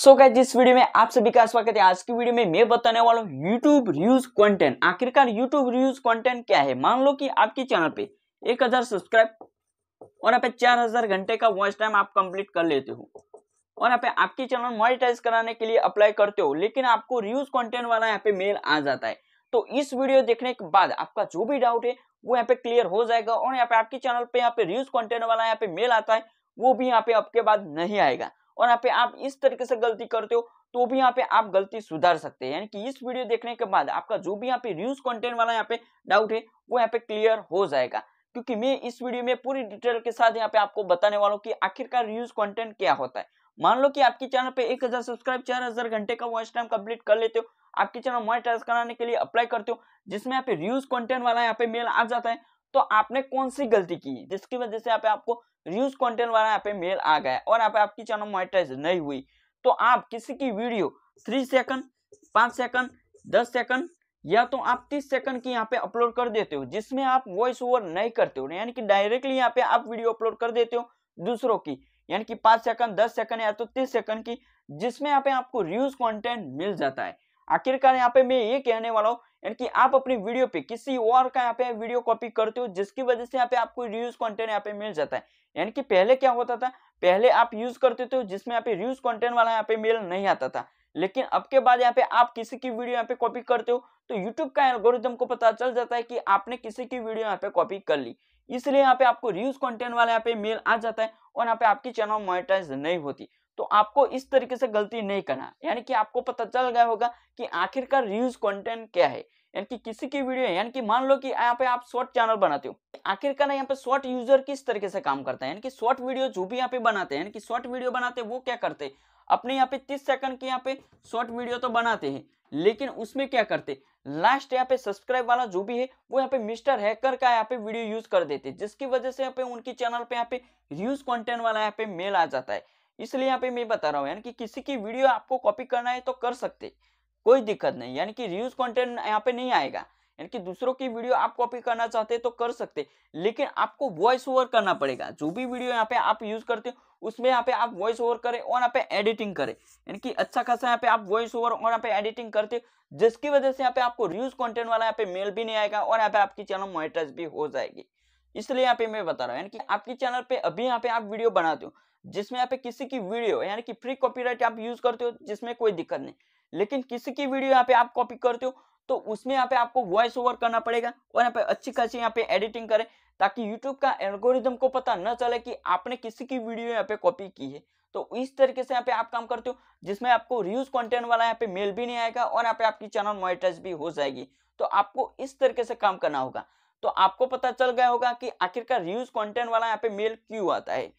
सो so जिस video में आप सभी का स्वागत है आज की वीडियो में मैं बताने वाला हूँ यूट्यूब रिव्यूज कंटेंट आखिरकार यूट्यूब रिव्यूज कंटेंट क्या है मान लो कि आपके चैनल पे 1000 सब्सक्राइब और आप चार हजार घंटे का वॉच टाइम आप कंप्लीट कर लेते हो और यहाँ पे आपके चैनल मोनिटाइज कराने के लिए अप्लाई करते हो लेकिन आपको रिव्यूज कॉन्टेंट वाला यहाँ पे मेल आ जाता है तो इस वीडियो देखने के बाद आपका जो भी डाउट है वो यहाँ पे क्लियर हो जाएगा और यहाँ पे आपके चैनल पे यहाँ पे रिव्यूज कॉन्टेंट वाला यहाँ पे मेल आता है वो भी यहाँ पे आपके बाद नहीं आएगा और यहाँ पे आप इस तरीके से गलती करते हो तो भी यहाँ पे आप गलती सुधार सकते हैं यानी कि इस वीडियो देखने के बाद आपका जो भी यहाँ पे रिव्यूज कंटेंट वाला यहाँ पे डाउट है वो यहाँ पे क्लियर हो जाएगा क्योंकि मैं इस वीडियो में पूरी डिटेल के साथ यहाँ पे आपको बताने वाला हूँ कि आखिरकार रिव्यूज कंटेंट क्या होता है मान लो कि आपके चैनल पे हजार सब्सक्राइब हजार घंटे का वॉच टाइम कंप्लीट कर लेते हो आपके चैनल मोनिटाइज कराने के लिए अप्लाई करते हो जिसमें यहाँ पे रिव्यूज कंटेंट वाला यहाँ पे मेल आ जाता है तो आपने कौन सी गलती की जिसकी वजह से आप आपको रिव्यूज कंटेंट वाला यहाँ पे मेल आ गया और यहाँ पे आपकी चैनल मोनिटाइज नहीं हुई तो आप किसी की वीडियो थ्री सेकंड पांच सेकंड दस सेकंड या तो आप तीस सेकंड की यहाँ पे अपलोड कर देते हो जिसमें आप वॉइस ओवर नहीं करते हो यानी कि डायरेक्टली यहाँ पे आप वीडियो अपलोड कर देते हो दूसरों की यानी कि पांच सेकंड दस सेकंड या तो तीस सेकंड की जिसमें यहाँ पे आपको रिव्यूज कॉन्टेंट मिल जाता है आखिरकार यहाँ पे मैं ये कहने वाला हूँ यानी कि आप अपनी वीडियो पे किसी और का यहाँ पे वीडियो कॉपी करते हो जिसकी वजह से यहाँ पे आपको रिव्यूज कंटेंट यहाँ पे मिल जाता है यानी कि पहले क्या होता था पहले आप यूज करते थे जिसमें यहाँ पे रिव्यूज कंटेंट वाला यहाँ पे मेल नहीं आता था लेकिन अब के बाद यहाँ पे आप किसी की वीडियो यहाँ पे कॉपी करते हो तो यूट्यूब का एल्गोरिदम को पता चल जाता है कि आपने किसी की वीडियो यहाँ पे कॉपी कर ली इसलिए यहाँ पे आपको रिव्यूज कॉन्टेंट वाला यहाँ पे मेल आ जाता है और यहाँ पे आपकी चैनल मोनिटाइज नहीं होती तो आपको इस तरीके से गलती नहीं करना यानी कि आपको पता चल गया होगा कि आखिरकार रिव्यूज कंटेंट क्या है यानी कि किसी की वीडियो है यानी कि मान लो कि यहाँ पे आप शॉर्ट चैनल बनाते हो आखिरकार यहाँ पे शॉर्ट यूजर किस तरीके से काम करता है यानी कि शॉर्ट वीडियो जो भी यहाँ पे बनाते हैं यानी कि शॉर्ट वीडियो बनाते हैं वो क्या करते अपने यहाँ पे तीस सेकंड के यहाँ पे शॉर्ट वीडियो तो बनाते हैं लेकिन उसमें क्या करते लास्ट यहाँ पे सब्सक्राइब वाला जो भी है वो यहाँ पे मिस्टर हैकर का यहाँ पे वीडियो यूज कर देते जिसकी वजह से यहाँ पे उनकी चैनल पे यहाँ पे न्यूज कंटेंट वाला यहाँ पे मेल आ जाता है इसलिए यहाँ पे मैं बता रहा हूँ यानी कि किसी की वीडियो आपको कॉपी करना है तो कर सकते कोई दिक्कत नहीं यानी कि रिव्यूज कंटेंट यहाँ पे नहीं आएगा यानी कि दूसरों की वीडियो आप कॉपी करना चाहते तो कर सकते लेकिन आपको वॉइस ओवर करना पड़ेगा जो भी वीडियो यहाँ पे आप यूज करते हो उसमें यहाँ पे आप वॉइस ओवर करें और यहाँ पे एडिटिंग करें यानी कि अच्छा खासा यहाँ पे आप वॉइस ओवर और यहाँ पे एडिटिंग करते हो जिसकी वजह से यहाँ पे आपको रिव्यूज कॉन्टेंट वाला यहाँ पे मेल भी नहीं आएगा और यहाँ पे आपकी चैनल मोनिटाइज भी हो जाएगी इसलिए यहाँ पे मैं बता रहा हूँ यानी कि आपकी चैनल पे अभी यहाँ पे आप वीडियो बनाते हो जिसमें यहाँ पे किसी की वीडियो यानी कि फ्री कॉपीराइट आप यूज करते हो जिसमें कोई दिक्कत नहीं लेकिन किसी की वीडियो यहाँ पे आप कॉपी करते हो तो उसमें यहाँ पे आपको वॉइस ओवर करना पड़ेगा और यहाँ पे अच्छी खासी यहाँ पे एडिटिंग करें ताकि यूट्यूब का एल्गोरिदम को पता न चले कि आपने किसी की वीडियो यहाँ पे कॉपी की है तो इस तरीके से यहाँ पे आप काम करते हो जिसमें आपको रिव्यूज कंटेंट वाला यहाँ पे मेल भी नहीं आएगा और यहाँ पे आपकी चैनल मोनिटाइज भी हो जाएगी तो आपको इस तरीके से काम करना होगा तो आपको पता चल गया होगा कि आखिरकार रिव्यूज कंटेंट वाला यहाँ पे मेल क्यों आता है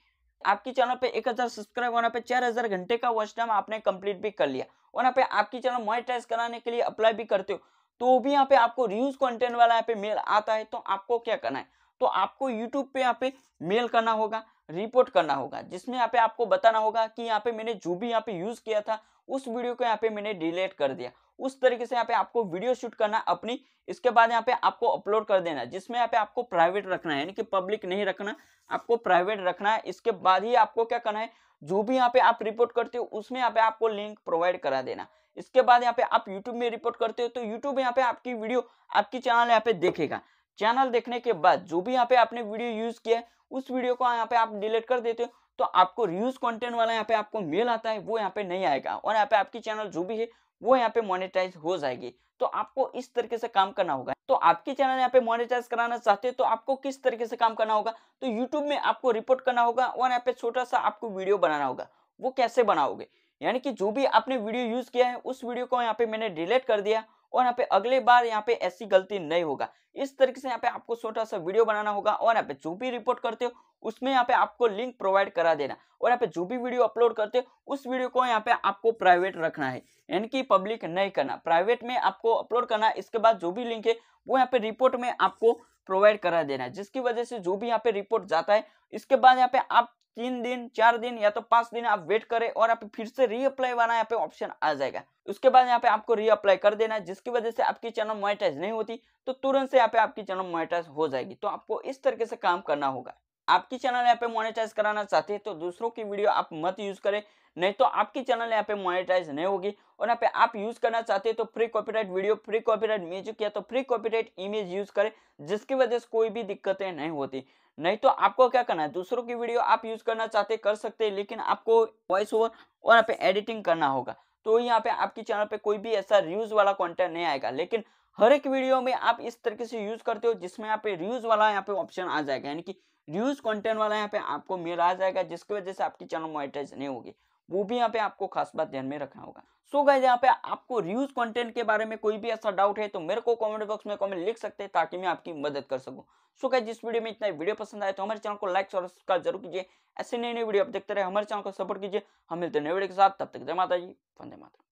आपकी चैनल पे 1000 सब्सक्राइब होना पे 4000 घंटे का वॉच टाइम आपने कंप्लीट भी कर लिया और यहाँ पे आपकी चैनल मोनिटाइज कराने के लिए अप्लाई भी करते हो तो भी यहाँ पे आपको रिव्यूज कंटेंट वाला यहाँ पे मेल आता है तो आपको क्या करना है तो आपको यूट्यूब पे यहाँ पे मेल करना होगा रिपोर्ट करना होगा जिसमें यहाँ पे आपको बताना होगा कि यहाँ पे मैंने जो भी यहाँ पे यूज किया था उस वीडियो को यहाँ पे मैंने डिलीट कर दिया उस तरीके से यहाँ पे आपको वीडियो शूट करना अपनी इसके बाद यहाँ पे आपको अपलोड कर देना जिसमें यहाँ पे आपको प्राइवेट रखना है यानी कि पब्लिक नहीं रखना आपको प्राइवेट रखना है इसके बाद ही आपको क्या करना है जो भी यहाँ पे आप रिपोर्ट करते हो उसमें यहाँ पे आपको लिंक प्रोवाइड करा देना इसके बाद यहाँ पे आप यूट्यूब में रिपोर्ट करते हो तो यूट्यूब यहाँ पे आपकी वीडियो आपकी चैनल यहाँ पे देखेगा चैनल देखने के बाद जो भी यहाँ पे आपने वीडियो यूज किया है उस वीडियो को यहाँ पे आप डिलीट कर देते हो तो आपको रियूज कंटेंट वाला यहाँ पे आपको मेल आता है वो यहाँ पे नहीं आएगा और यहाँ पे आपकी चैनल जो भी है वो यहाँ पे मोनेटाइज हो जाएगी तो आपको इस तरीके से काम करना होगा तो आपके चैनल यहाँ पे मोनेटाइज कराना चाहते हैं तो आपको किस तरीके से काम करना होगा तो यूट्यूब में आपको रिपोर्ट करना होगा और यहाँ पे छोटा सा आपको वीडियो बनाना होगा वो कैसे बनाओगे यानी कि जो भी आपने वीडियो यूज किया है उस वीडियो को यहाँ पे मैंने डिलीट कर दिया और यहाँ पे अगले बार यहाँ पे ऐसी गलती नहीं होगा इस तरीके से यहाँ पे आपको छोटा सा वीडियो बनाना होगा और यहाँ पे जो भी रिपोर्ट करते हो उसमें यहाँ पे आपको लिंक प्रोवाइड करा देना और यहाँ पे जो भी वीडियो अपलोड करते हो उस वीडियो को यहाँ पे आपको प्राइवेट रखना है यानी कि पब्लिक नहीं करना प्राइवेट में आपको अपलोड करना इसके बाद जो भी लिंक है वो यहाँ पे रिपोर्ट में आपको प्रोवाइड करा देना है जिसकी वजह से जो भी यहाँ पे रिपोर्ट जाता है इसके बाद यहाँ पे आप तीन दिन चार दिन या तो पांच दिन आप वेट करें और आप फिर से रीअप्लाई वाला यहाँ पे ऑप्शन आ जाएगा उसके बाद यहाँ पे आपको रीअप्लाई कर देना है जिसकी वजह से आपकी चैनल मोनेटाइज नहीं होती तो तुरंत से यहाँ पे आपकी चैनल मोनेटाइज हो जाएगी तो आपको इस तरीके से काम करना होगा आपकी चैनल यहाँ पे मोनेटाइज कराना चाहते हैं तो दूसरों की वीडियो आप मत यूज करें नहीं तो आपकी चैनल यहाँ पे मोनेटाइज नहीं होगी और यहाँ पे आप यूज करना चाहते हैं तो free copyright video free copyright music या तो फ्री कॉपीराइट इमेज यूज करें जिसकी वजह से कोई भी दिक्कतें नहीं होती नहीं तो आपको क्या करना है दूसरों की वीडियो आप यूज करना चाहते कर सकते हैं लेकिन आपको वॉइस ओवर और यहाँ पे एडिटिंग करना होगा तो यहाँ पे आपकी चैनल पे कोई भी ऐसा रिव्यूज वाला कंटेंट नहीं आएगा लेकिन हर एक वीडियो में आप इस तरीके से यूज करते हो जिसमें यहाँ पे रिव्यूज वाला यहाँ पे ऑप्शन आ जाएगा यानी कि व्यूज कंटेंट वाला यहाँ पे आपको मेल आ जाएगा जिसकी वजह से आपकी चैनल मोनिटाइज नहीं होगी वो भी यहाँ पे आपको खास बात ध्यान में रखना होगा सो गए यहाँ पे आपको रिव्यूज कंटेंट के बारे में कोई भी ऐसा डाउट है तो मेरे को कमेंट बॉक्स में कमेंट लिख सकते हैं ताकि मैं आपकी मदद कर सकूँ सो गए जिस वीडियो में इतना वीडियो पसंद आए तो हमारे चैनल को लाइक और सब्सक्राइब जरूर कीजिए ऐसे नई नई वीडियो आप देखते रहे हमारे चैनल को सपोर्ट कीजिए हम मिलते हैं नए वीडियो के साथ तब तक जय माता जी वंदे माता